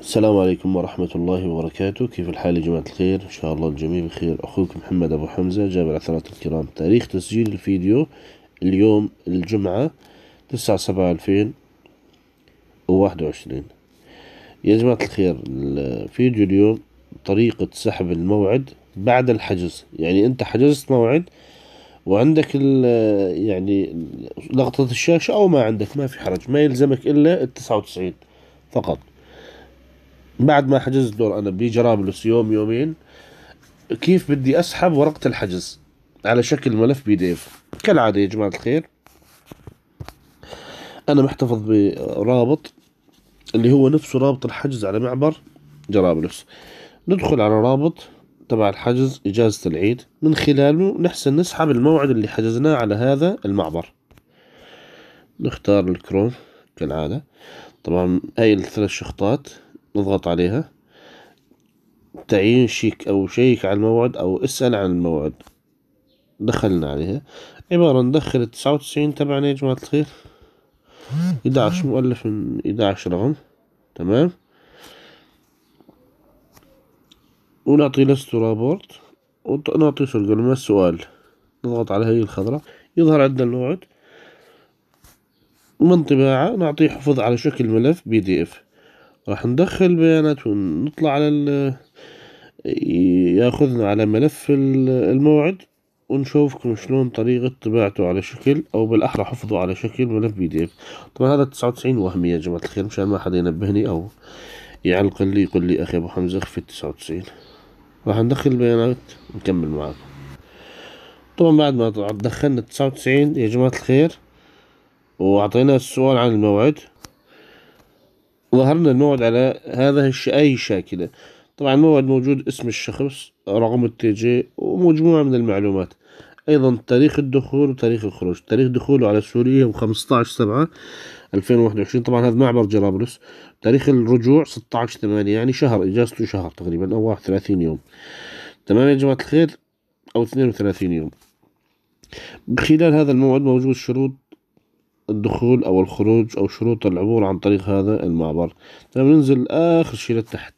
السلام عليكم ورحمة الله وبركاته كيف الحال يا جماعة الخير إن شاء الله الجميع بخير أخوكم محمد أبو حمزة جابر عثرات الكرام تاريخ تسجيل الفيديو اليوم الجمعة تسعة سبعة ألفين وواحد وعشرين يا جماعة الخير الفيديو اليوم طريقة سحب الموعد بعد الحجز يعني أنت حجزت موعد وعندك ال يعني لقطة الشاشة أو ما عندك ما في حرج ما يلزمك إلا التسعة وتسعين فقط بعد ما حجزت دور انا بجرابلس يوم يومين كيف بدي اسحب ورقه الحجز على شكل ملف بي دي اف كالعاده يا جماعه الخير انا محتفظ برابط اللي هو نفسه رابط الحجز على معبر جرابلس ندخل على رابط تبع الحجز إجازة العيد من خلاله نحسن نسحب الموعد اللي حجزناه على هذا المعبر نختار الكروم كالعادة طبعا هاي الثلاث شخطات نضغط عليها تعيين شيك أو شيك على الموعد أو اسأل عن الموعد دخلنا عليها عبارة ندخل تسعة وتسعين تبعنا يا جماعة الخير إدعش مؤلف من إدعش رقم تمام ونعطي لست رابورت ونعطي سؤال ما السؤال نضغط على هاي الخضراء يظهر عندنا الموعد من طباعة نعطيه حفظ على شكل ملف بي دي اف راح ندخل بيانات ونطلع على ياخذنا على ملف الموعد ونشوفكم شلون طريقة طباعته على شكل أو بالأحرى حفظه على شكل ملف بي دي اف طبعا هذا تسعة وتسعين وهمية يا جماعة الخير مشان ما حدا ينبهني أو يعلق لي يقول لي أخي أبو حمزة اخفي التسعة وتسعين راح ندخل البيانات ونكمل معاكم طبعا بعد ما دخلنا التسعة وتسعين يا جماعة الخير وأعطينا السؤال عن الموعد ظهرنا الموعد على هذا أي شاكلة طبعا الموعد موجود اسم الشخص رقم التيجي ومجموعة من المعلومات أيضا تاريخ الدخول وتاريخ الخروج تاريخ دخوله على سوريا سبعة 15 وواحد 2021 طبعا هذا معبر جرابلس تاريخ الرجوع 16 8 يعني شهر إجازته شهر تقريبا أو 31 يوم تمام يا جماعة الخير أو 32 يوم خلال هذا الموعد موجود شروط الدخول أو الخروج أو شروط العبور عن طريق هذا المعبر تمام ننزل آخر شيء لتحت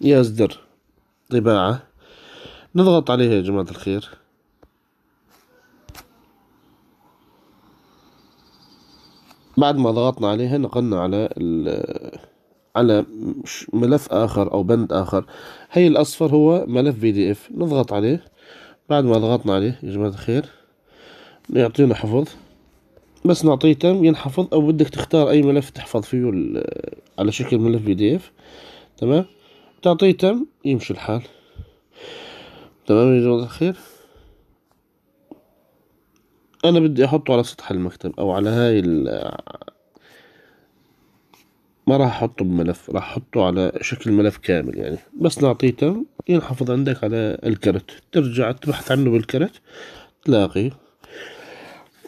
يصدر طباعة نضغط عليها يا جماعة الخير بعد ما ضغطنا عليها نقلنا على على ملف آخر أو بند آخر هي الأصفر هو ملف بي دي اف نضغط عليه بعد ما ضغطنا عليه يا جماعة الخير يعطينا حفظ بس نعطيه تم ينحفظ او بدك تختار اي ملف تحفظ فيه على شكل ملف بي دي اف تمام تعطيه تم يمشي الحال تمام يا جماعة الخير انا بدي احطه على سطح المكتب او على هاي ال ما راح احطه بملف راح احطه على شكل ملف كامل يعني بس نعطيه تم ينحفظ عندك على الكرت ترجع تبحث عنه بالكرت تلاقيه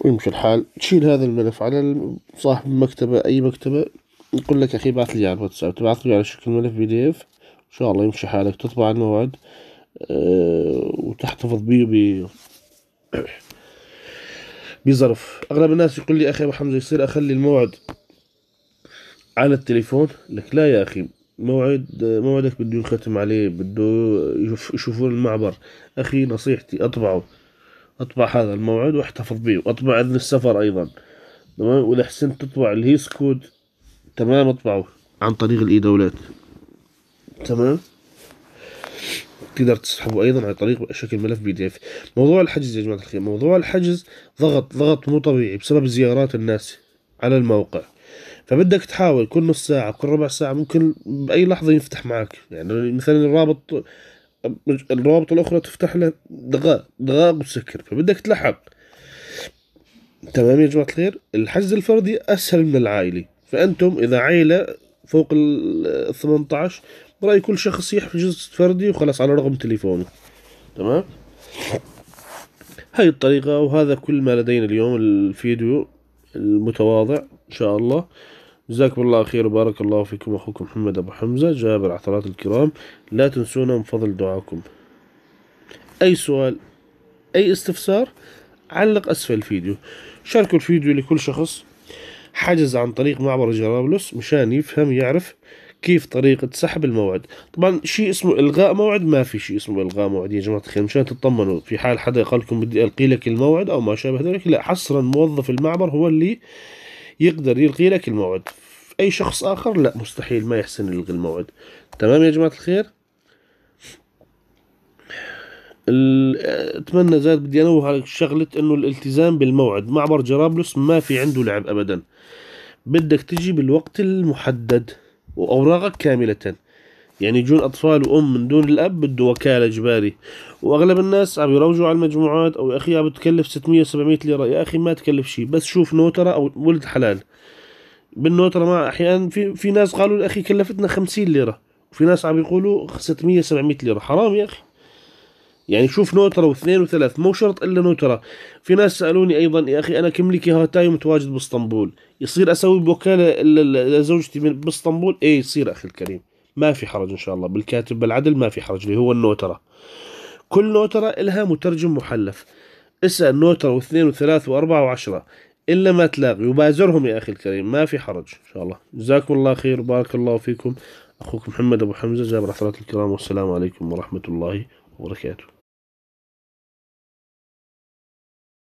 ويمشي الحال تشيل هذا الملف على صاحب المكتبة أي مكتبة يقول لك أخي بعث لي على الواتساب تبعث لي على شكل ملف بي دي اف إن شاء الله يمشي حالك تطبع الموعد أه وتحتفظ بيه بي بظرف أغلب الناس يقول لي أخي أبو حمزة يصير أخلي الموعد على التليفون لك لا يا أخي موعد موعدك بده ينختم عليه بده يشوفون المعبر أخي نصيحتي أطبعه اطبع هذا الموعد واحتفظ به واطبع اذن السفر ايضا تمام واذا حسنت تطبع الهيس كود تمام اطبعه عن طريق الاي دولات تمام تقدر تسحبه ايضا عن طريق شكل ملف بي دي اف موضوع الحجز يا جماعه الخير موضوع الحجز ضغط ضغط مو طبيعي بسبب زيارات الناس على الموقع فبدك تحاول كل نص ساعة كل ربع ساعة ممكن بأي لحظة يفتح معك يعني مثلا الرابط الروابط الاخرى تفتح له دقائق دقائق وتسكر فبدك تلحق تمام يا جماعه الخير الحجز الفردي اسهل من العائلي فانتم اذا عائله فوق ال 18 برايي كل شخص يحجز فردي وخلاص على رقم تليفونه تمام هاي الطريقه وهذا كل ما لدينا اليوم الفيديو المتواضع ان شاء الله جزاكم الله خير وبارك الله فيكم أخوكم محمد أبو حمزة جابر عثرات الكرام لا تنسونا من فضل دعاكم أي سؤال أي استفسار علق أسفل الفيديو شاركوا الفيديو لكل شخص حجز عن طريق معبر جرابلس مشان يفهم يعرف كيف طريقة سحب الموعد طبعا شيء اسمه إلغاء موعد ما في شيء اسمه إلغاء موعد يا جماعة الخير مشان تطمنوا في حال حدا قال لكم بدي ألقي لك الموعد أو ما شابه ذلك لا حصرا موظف المعبر هو اللي يقدر يلغي لك الموعد اي شخص اخر لا مستحيل ما يحسن يلغي الموعد تمام يا جماعه الخير اتمنى زاد بدي انوه على شغله انه الالتزام بالموعد معبر جرابلس ما في عنده لعب ابدا بدك تجي بالوقت المحدد واوراقك كامله يعني يجون أطفال وأم من دون الأب بده وكالة إجباري وأغلب الناس عم يروجوا على المجموعات أو يا أخي عم بتكلف 600 700 ليرة يا أخي ما تكلف شيء بس شوف نوترة أو ولد حلال بالنوترة مع أحيانا في في ناس قالوا يا أخي كلفتنا 50 ليرة وفي ناس عم يقولوا 600 700 ليرة حرام يا أخي يعني شوف نوترة واثنين وثلاث مو شرط الا نوترة في ناس سالوني ايضا يا اخي انا كملكي هاتاي متواجد باسطنبول يصير اسوي بوكالة لزوجتي باسطنبول ايه يصير اخي الكريم ما في حرج ان شاء الله بالكاتب بالعدل ما في حرج اللي هو النوتره كل نوتره الها مترجم محلف اسال نوتره واثنين وثلاث واربعه وعشره الا ما تلاقي وبازرهم يا اخي الكريم ما في حرج ان شاء الله جزاكم الله خير بارك الله فيكم اخوكم محمد ابو حمزه جابر رحلات الكرام والسلام عليكم ورحمه الله وبركاته